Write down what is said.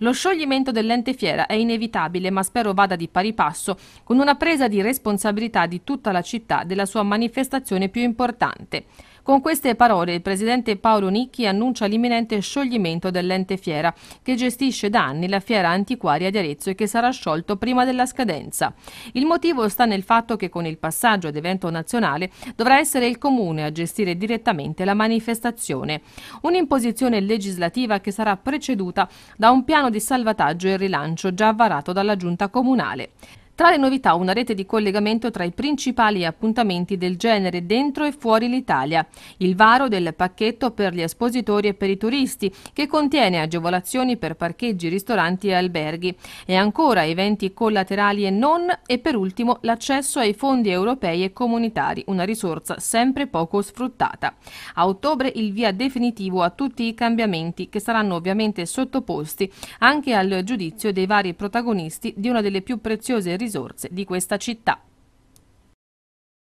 Lo scioglimento dell'ente fiera è inevitabile, ma spero vada di pari passo con una presa di responsabilità di tutta la città della sua manifestazione più importante. Con queste parole il presidente Paolo Nicchi annuncia l'imminente scioglimento dell'ente fiera che gestisce da anni la fiera antiquaria di Arezzo e che sarà sciolto prima della scadenza. Il motivo sta nel fatto che con il passaggio ad evento nazionale dovrà essere il comune a gestire direttamente la manifestazione. Un'imposizione legislativa che sarà preceduta da un piano di salvataggio e rilancio già varato dalla giunta comunale. Tra le novità una rete di collegamento tra i principali appuntamenti del genere dentro e fuori l'Italia, il varo del pacchetto per gli espositori e per i turisti che contiene agevolazioni per parcheggi, ristoranti e alberghi e ancora eventi collaterali e non e per ultimo l'accesso ai fondi europei e comunitari, una risorsa sempre poco sfruttata. A ottobre il via definitivo a tutti i cambiamenti che saranno ovviamente sottoposti anche al giudizio dei vari protagonisti di una delle più preziose risorse risorse di questa città.